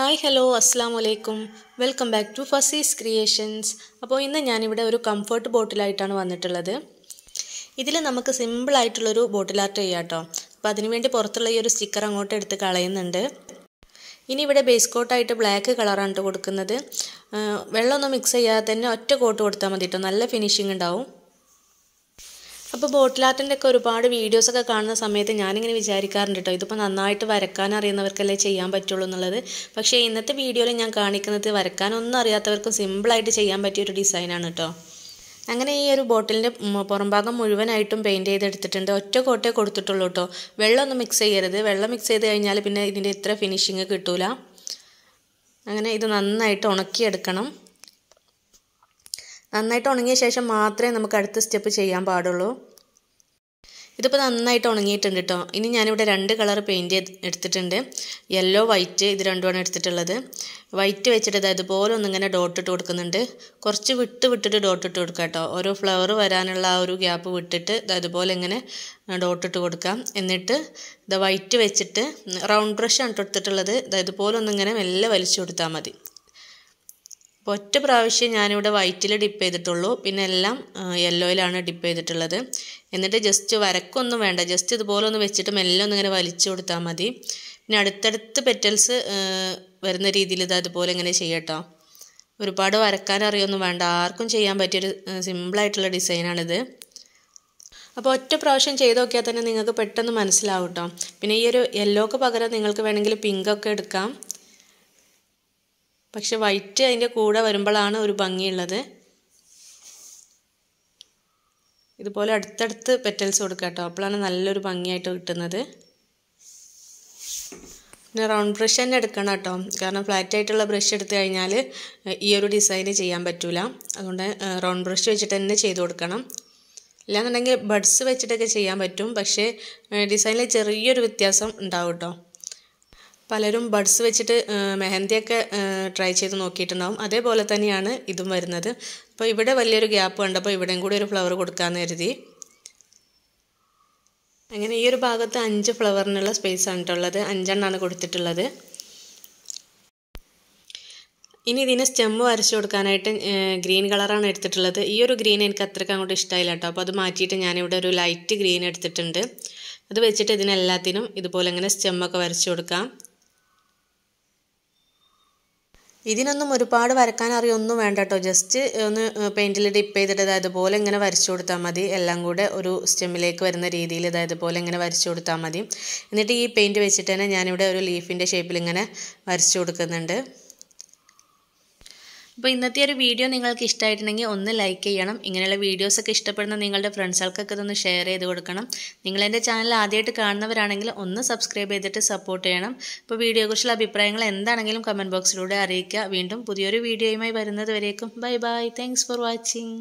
hi hello അസ്സാം വലൈക്കും welcome back to Fasees creations അപ്പോൾ ഇന്ന് ഞാനിവിടെ ഒരു കംഫർട്ട് ബോട്ടിലായിട്ടാണ് വന്നിട്ടുള്ളത് ഇതിൽ നമുക്ക് സിമ്പിളായിട്ടുള്ളൊരു ബോട്ടിൽ ആർട്ട് ചെയ്യാം കേട്ടോ അപ്പോൾ അതിനുവേണ്ടി പുറത്തുള്ള ഈ ഒരു സ്റ്റിക്കർ അങ്ങോട്ട് എടുത്ത് കളയുന്നുണ്ട് ഇനി ഇവിടെ ബേസ് കോട്ടായിട്ട് ബ്ലാക്ക് കളറാണ് കൊടുക്കുന്നത് വെള്ളമൊന്നും മിക്സ് ചെയ്യാതെ തന്നെ ഒറ്റ കോട്ട് കൊടുത്താൽ മതി കേട്ടോ നല്ല ഫിനിഷിംഗ് ഉണ്ടാവും അപ്പോൾ ബോട്ടിലാർട്ടിൻ്റെ ഒക്കെ ഒരുപാട് വീഡിയോസൊക്കെ കാണുന്ന സമയത്ത് ഞാനിങ്ങനെ വിചാരിക്കാറുണ്ട് കേട്ടോ ഇതിപ്പോൾ നന്നായിട്ട് വരക്കാൻ അറിയുന്നവർക്കല്ലേ ചെയ്യാൻ പറ്റുള്ളൂ എന്നുള്ളത് പക്ഷേ ഇന്നത്തെ വീഡിയോയിൽ ഞാൻ കാണിക്കുന്നത് വരക്കാനൊന്നും അറിയാത്തവർക്കും സിമ്പിളായിട്ട് ചെയ്യാൻ പറ്റിയ ഒരു ഡിസൈനാണ് കേട്ടോ അങ്ങനെ ഈ ഒരു ബോട്ടിലിൻ്റെ പുറംഭാഗം മുഴുവനായിട്ടും പെയിൻറ്റ് ചെയ്തെടുത്തിട്ടുണ്ട് ഒറ്റ കോട്ടേ കൊടുത്തിട്ടുള്ളൂ കേട്ടോ ഒന്നും മിക്സ് ചെയ്യരുത് വെള്ളം മിക്സ് ചെയ്ത് കഴിഞ്ഞാൽ പിന്നെ ഇതിൻ്റെ ഇത്ര ഫിനിഷിങ് കിട്ടൂല അങ്ങനെ ഇത് നന്നായിട്ട് ഉണക്കിയെടുക്കണം നന്നായിട്ട് ഉണങ്ങിയ ശേഷം മാത്രമേ നമുക്ക് അടുത്ത സ്റ്റെപ്പ് ചെയ്യാൻ പാടുള്ളൂ ഇതിപ്പോൾ നന്നായിട്ട് ഉണങ്ങിയിട്ടുണ്ട് കേട്ടോ ഇനി ഞാനിവിടെ രണ്ട് കളർ പെയിൻറ്റ് എടുത്തിട്ടുണ്ട് യെല്ലോ വൈറ്റ് ഇത് രണ്ടുമാണ് എടുത്തിട്ടുള്ളത് വൈറ്റ് വെച്ചിട്ട് അതായത് ഇതുപോലെ ഒന്നിങ്ങനെ ഡോട്ട് ഇട്ട് കൊടുക്കുന്നുണ്ട് കുറച്ച് വിട്ട് വിട്ടിട്ട് ഡോട്ട് ഇട്ട് കൊടുക്കുക കേട്ടോ ഓരോ ഫ്ലവർ വരാനുള്ള ആ ഒരു ഗ്യാപ്പ് വിട്ടിട്ട് ഇതാ ഇതുപോലെ ഇങ്ങനെ ഡോട്ട് ഇട്ട് കൊടുക്കാം എന്നിട്ട് ഇത് വൈറ്റ് വെച്ചിട്ട് റൗണ്ട് ബ്രഷ് ആണ് എടുത്തിട്ടുള്ളത് അതായത് ഇതുപോലെ ഒന്നിങ്ങനെ മെല്ലെ വലിച്ചു കൊടുത്താൽ മതി ഒറ്റ പ്രാവശ്യം ഞാനിവിടെ വൈറ്റിൽ ഡിപ്പ് ചെയ്തിട്ടുള്ളൂ പിന്നെ എല്ലാം യെല്ലോയിലാണ് ഡിപ്പ് ചെയ്തിട്ടുള്ളത് എന്നിട്ട് ജസ്റ്റ് വരക്കൊന്നും വേണ്ട ജസ്റ്റ് ഇതുപോലെ ഒന്ന് വെച്ചിട്ട് മെല്ലെ ഒന്ന് ഇങ്ങനെ വലിച്ചു കൊടുത്താൽ മതി പിന്നെ അടുത്തടുത്ത് പെറ്റൽസ് വരുന്ന രീതിയിൽ ഇത് അതുപോലെ ഇങ്ങനെ ചെയ്യട്ടോ ഒരുപാട് വരക്കാൻ അറിയൊന്നും വേണ്ട ആർക്കും ചെയ്യാൻ പറ്റിയൊരു സിമ്പിളായിട്ടുള്ള ഡിസൈനാണിത് അപ്പോൾ ഒറ്റ പ്രാവശ്യം ചെയ്ത് നോക്കിയാൽ തന്നെ നിങ്ങൾക്ക് പെട്ടെന്ന് മനസ്സിലാവും കേട്ടോ പിന്നെ ഈ ഒരു യെല്ലോക്ക് പകരം നിങ്ങൾക്ക് വേണമെങ്കിൽ പിങ്കൊക്കെ എടുക്കാം പക്ഷെ വൈറ്റ് അതിൻ്റെ കൂടെ വരുമ്പോഴാണ് ഒരു ഭംഗിയുള്ളത് ഇതുപോലെ അടുത്തടുത്ത് പെറ്റൽസ് കൊടുക്കുക കേട്ടോ അപ്പോഴാണ് നല്ലൊരു ഭംഗിയായിട്ട് കിട്ടുന്നത് പിന്നെ റൗണ്ട് ബ്രഷ് തന്നെ എടുക്കണം കേട്ടോ കാരണം ഫ്ലാറ്റ് ആയിട്ടുള്ള ബ്രഷ് എടുത്തു കഴിഞ്ഞാൽ ഈ ഒരു ഡിസൈൻ ചെയ്യാൻ പറ്റില്ല അതുകൊണ്ട് റൗണ്ട് ബ്രഷ് വെച്ചിട്ട് തന്നെ ചെയ്ത് കൊടുക്കണം ഇല്ലാന്നുണ്ടെങ്കിൽ ബഡ്സ് വെച്ചിട്ടൊക്കെ ചെയ്യാൻ പറ്റും പക്ഷേ ഡിസൈനിൽ ചെറിയൊരു വ്യത്യാസം ഉണ്ടാവും കേട്ടോ പലരും ബഡ്സ് വെച്ചിട്ട് മെഹന്തിയൊക്കെ ട്രൈ ചെയ്ത് നോക്കിയിട്ടുണ്ടാവും അതേപോലെ തന്നെയാണ് ഇതും വരുന്നത് അപ്പോൾ ഇവിടെ വലിയൊരു ഗ്യാപ്പ് ഉണ്ട് അപ്പോൾ ഇവിടെയും കൂടി ഒരു ഫ്ലവർ കൊടുക്കാമെന്ന് കരുതി അങ്ങനെ ഈ ഒരു ഭാഗത്ത് അഞ്ച് ഫ്ലവറിനുള്ള സ്പേസ് ആണ് കേട്ടുള്ളത് അഞ്ചെണ്ണാണ് കൊടുത്തിട്ടുള്ളത് ഇനി ഇതിന് സ്റ്റെമ്മ് വരച്ച് കൊടുക്കാനായിട്ട് ഗ്രീൻ കളറാണ് എടുത്തിട്ടുള്ളത് ഈ ഒരു ഗ്രീൻ എനിക്ക് അത്രയ്ക്ക് അങ്ങോട്ട് ഇഷ്ടമായില്ല കേട്ടോ അപ്പോൾ അത് മാറ്റിയിട്ട് ഞാനിവിടെ ഒരു ലൈറ്റ് ഗ്രീൻ എടുത്തിട്ടുണ്ട് അത് വെച്ചിട്ട് ഇതിനെല്ലാത്തിനും ഇതുപോലെ ഇങ്ങനെ സ്റ്റെമ്മൊക്കെ വരച്ച് കൊടുക്കാം ഇതിനൊന്നും ഒരുപാട് വരക്കാൻ അറിയൊന്നും വേണ്ട കേട്ടോ ജസ്റ്റ് ഒന്ന് പെയിൻറ്റിൽ ഡിപ്പ് ചെയ്തിട്ട് അതായത് പോലെ ഇങ്ങനെ വരച്ചു കൊടുത്താൽ മതി എല്ലാം കൂടെ ഒരു സ്റ്റെമ്മിലേക്ക് വരുന്ന രീതിയിൽ അതായത് പോലെ ഇങ്ങനെ വരച്ചു കൊടുത്താൽ മതി എന്നിട്ട് ഈ പെയിൻറ്റ് വെച്ചിട്ട് തന്നെ ഞാനിവിടെ ഒരു ലീഫിൻ്റെ ഷേപ്പിൽ ഇങ്ങനെ വരച്ചു കൊടുക്കുന്നുണ്ട് അപ്പോൾ ഇന്നത്തെ ഒരു വീഡിയോ നിങ്ങൾക്ക് ഇഷ്ടമായിട്ടുണ്ടെങ്കിൽ ഒന്ന് ലൈക്ക് ചെയ്യണം ഇങ്ങനെയുള്ള വീഡിയോസൊക്കെ ഇഷ്ടപ്പെടുന്ന നിങ്ങളുടെ ഫ്രണ്ട്സുകൾക്കൊക്കെ ഇതൊന്ന് ഷെയർ ചെയ്ത് കൊടുക്കണം നിങ്ങൾ ചാനൽ ആദ്യമായിട്ട് കാണുന്നവരാണെങ്കിൽ ഒന്ന് സബ്സ്ക്രൈബ് ചെയ്തിട്ട് സപ്പോർട്ട് ചെയ്യണം അപ്പോൾ വീഡിയോയെക്കുറിച്ചുള്ള അഭിപ്രായങ്ങൾ എന്താണെങ്കിലും കമൻറ്റ് ബോക്സിലൂടെ അറിയിക്കുക വീണ്ടും പുതിയൊരു വീഡിയോയുമായി വരുന്നത് വരേക്കും bye bye thanks for watching